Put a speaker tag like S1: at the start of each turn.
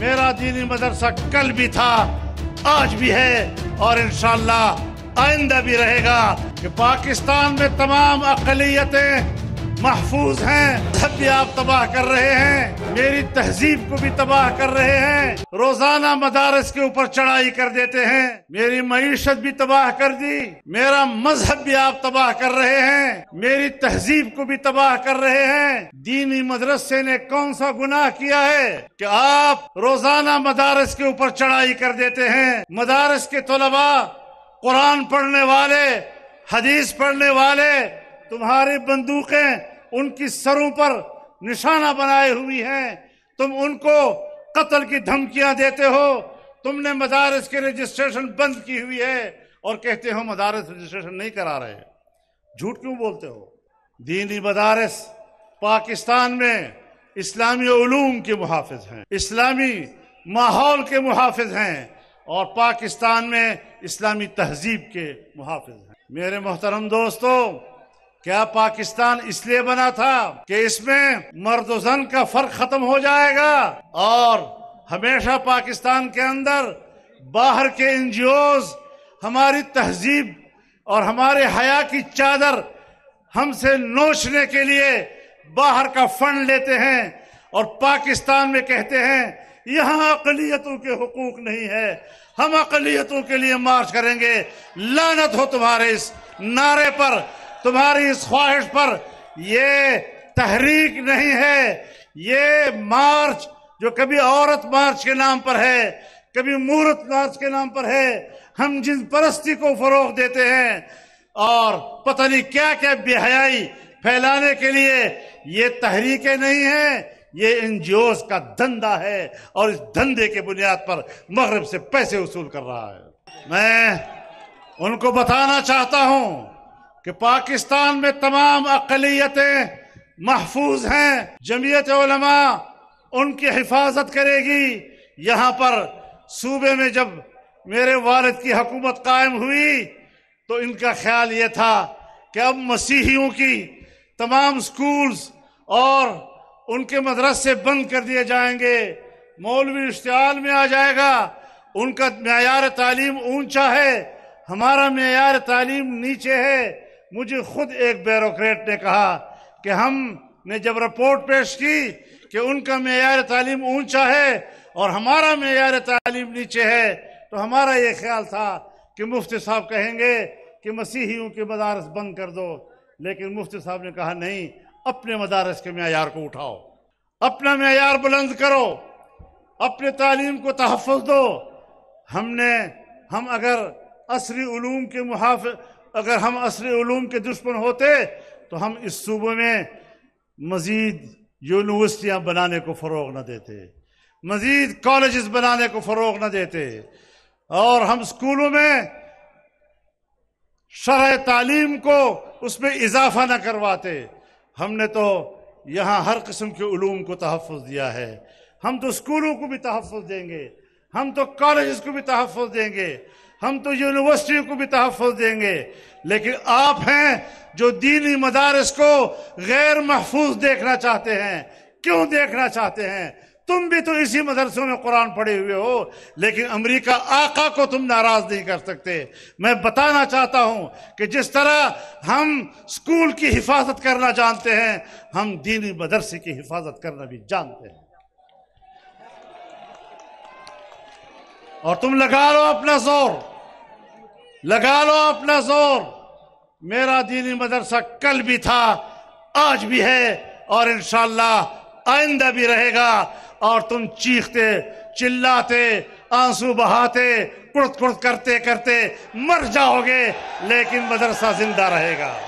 S1: मेरा दीनी मदरसा कल भी था आज भी है और इन आइंदा भी रहेगा कि पाकिस्तान में तमाम अकलीतें महफूज हैं जब भी आप तबाह कर रहे हैं मेरी तहजीब को भी तबाह कर रहे हैं रोजाना मदारस के ऊपर चढ़ाई कर देते हैं मेरी मीशत भी तबाह कर दी मेरा मजहब भी आप तबाह कर रहे हैं मेरी तहजीब को भी तबाह कर रहे हैं दीनी मदरसे ने कौन सा गुनाह किया है कि आप रोजाना मदारस के ऊपर चढ़ाई कर देते हैं मदारस के तलबा कुरान पढ़ने वाले हदीस पढ़ने वाले तुम्हारी बंदूकें उनकी सरों पर निशाना बनाए हुई हैं तुम उनको कत्ल की धमकियां देते हो तुमने मदारस के रजिस्ट्रेशन बंद की हुई है और कहते हो मदारस रजिस्ट्रेशन नहीं करा रहे झूठ क्यों बोलते हो दीनी मदारस पाकिस्तान में इस्लामी ूम के मुहाफ़ हैं इस्लामी माहौल के मुहाफ़ हैं और पाकिस्तान में इस्लामी तहजीब के मुहाफ़ हैं मेरे मोहतरम दोस्तों क्या पाकिस्तान इसलिए बना था कि इसमें मर्द जन का फर्क खत्म हो जाएगा और हमेशा पाकिस्तान के अंदर बाहर के एन हमारी तहजीब और हमारे हया की चादर हमसे नोचने के लिए बाहर का फंड लेते हैं और पाकिस्तान में कहते हैं यहाँ अकलीतों के हकूक नहीं है हम अकलीतों के लिए मार्च करेंगे लानत हो तुम्हारे इस नारे पर तुम्हारी इस ख्वाहिश पर ये तहरीक नहीं है ये मार्च जो कभी औरत मार्च के नाम पर है कभी मूर्त मार्च के नाम पर है हम जिन परस्ती को फरोग देते हैं और पता नहीं क्या क्या बेहयाई फैलाने के लिए ये तहरीकें नहीं है ये एनजीओ का धंधा है और इस धंधे के बुनियाद पर मगरब से पैसे वसूल कर रहा है मैं उनको बताना चाहता हूं कि पाकिस्तान में तमाम अकलीतें महफूज हैं जमीयत उलमा उनकी हिफाजत करेगी यहाँ पर सूबे में जब मेरे वालद की हकूमत कायम हुई तो इनका ख्याल ये था कि अब मसीहियों की तमाम स्कूल्स और उनके मदरसे बंद कर दिए जाएंगे मौलवी इश्तियाल में आ जाएगा उनका मैार तालीम ऊंचा है हमारा मैार तालीम नीचे है मुझे खुद एक ब्यूरोट ने कहा कि हमने जब रिपोर्ट पेश की कि उनका मैार तालीम ऊंचा है और हमारा मैार तालीम नीचे है तो हमारा ये ख्याल था कि मुफ्ती साहब कहेंगे कि मसीहियों के मदारस बंद कर दो लेकिन मुफ्ती साहब ने कहा नहीं अपने मदारस के मैार को उठाओ अपना मैार बुलंद करो अपने तालीम को तहफ़ दो हमने हम अगर असरी ूम के मुहाफ अगर हम असर ओलूम के दुश्मन होते तो हम इस सूबे में मज़ीद यूनिवर्सिटियाँ बनाने को फ़रोग न देते मज़ीद कॉलेज बनाने को फ़रोग न देते और हम स्कूलों में शर तालीम को उसमें इजाफा न करवाते हमने तो यहाँ हर किस्म के ूम को तहफ़ दिया है हम तो स्कूलों को भी तहफ़ देंगे हम तो कॉलेज को भी तहफ़ देंगे हम तो यूनिवर्सिटी को भी तहफ़ देंगे लेकिन आप हैं जो दीनी मदारस को गैर महफूज देखना चाहते हैं क्यों देखना चाहते हैं तुम भी तो इसी मदरसों में कुरान पढ़े हुए हो लेकिन अमेरिका आका को तुम नाराज नहीं कर सकते मैं बताना चाहता हूं कि जिस तरह हम स्कूल की हिफाजत करना जानते हैं हम दीनी मदरसे की हिफाजत करना भी जानते हैं और तुम लगा लो अपना जोर लगा लो अपना जोर मेरा दीनी मदरसा कल भी था आज भी है और इनशाला आइंदा भी रहेगा और तुम चीखते चिल्लाते आंसू बहाते कुर्द कुर्द करते करते मर जाओगे लेकिन मदरसा जिंदा रहेगा